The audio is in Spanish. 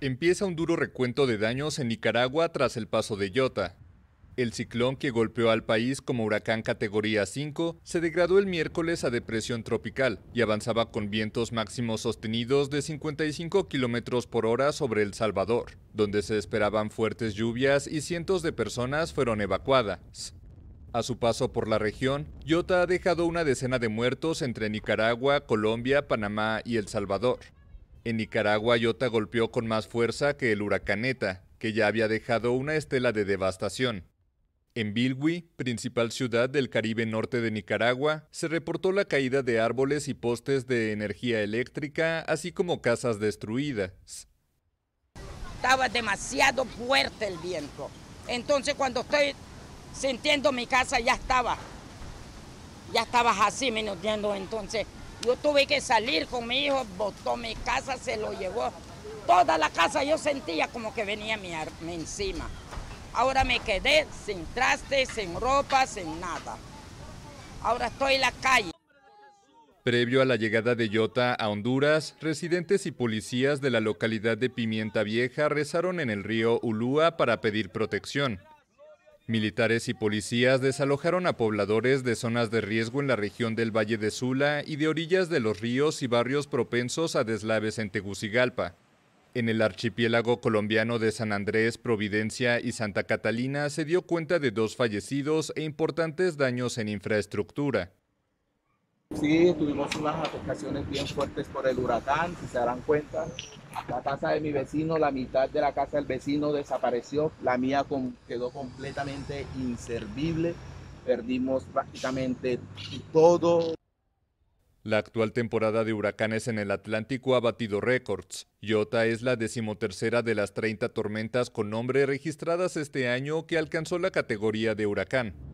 Empieza un duro recuento de daños en Nicaragua tras el paso de Yota. El ciclón que golpeó al país como huracán categoría 5 se degradó el miércoles a depresión tropical y avanzaba con vientos máximos sostenidos de 55 kilómetros por hora sobre El Salvador, donde se esperaban fuertes lluvias y cientos de personas fueron evacuadas. A su paso por la región, Iota ha dejado una decena de muertos entre Nicaragua, Colombia, Panamá y El Salvador. En Nicaragua, Iota golpeó con más fuerza que el huracaneta, que ya había dejado una estela de devastación. En Bilwi, principal ciudad del Caribe norte de Nicaragua, se reportó la caída de árboles y postes de energía eléctrica, así como casas destruidas. Estaba demasiado fuerte el viento. Entonces cuando estoy sintiendo mi casa ya estaba, ya estaba así minutiendo. Entonces yo tuve que salir con mi hijo, botó mi casa, se lo llevó. Toda la casa yo sentía como que venía mi, arma encima. Ahora me quedé sin trastes, sin ropa, sin nada. Ahora estoy en la calle. Previo a la llegada de Yota a Honduras, residentes y policías de la localidad de Pimienta Vieja rezaron en el río Ulúa para pedir protección. Militares y policías desalojaron a pobladores de zonas de riesgo en la región del Valle de Sula y de orillas de los ríos y barrios propensos a deslaves en Tegucigalpa. En el archipiélago colombiano de San Andrés, Providencia y Santa Catalina se dio cuenta de dos fallecidos e importantes daños en infraestructura. Sí, tuvimos unas afectaciones bien fuertes por el huracán, si se darán cuenta. La casa de mi vecino, la mitad de la casa del vecino desapareció, la mía quedó completamente inservible. Perdimos prácticamente todo, la actual temporada de huracanes en el Atlántico ha batido récords. Yota es la decimotercera de las 30 tormentas con nombre registradas este año que alcanzó la categoría de huracán.